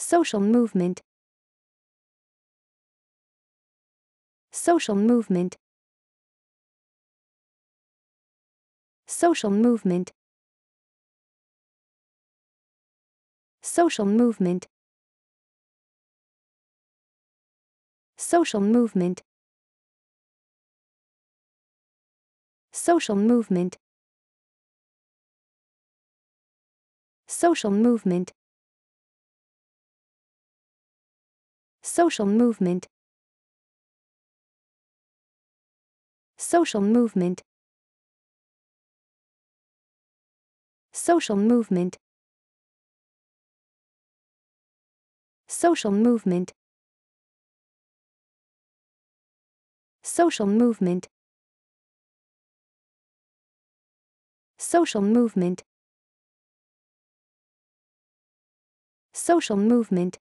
Social movement. Social movement. Social movement. Social movement. Social movement. Social movement. Social movement. Social movement. Social movement. Social movement. Social movement. Social movement. Social movement. Social movement.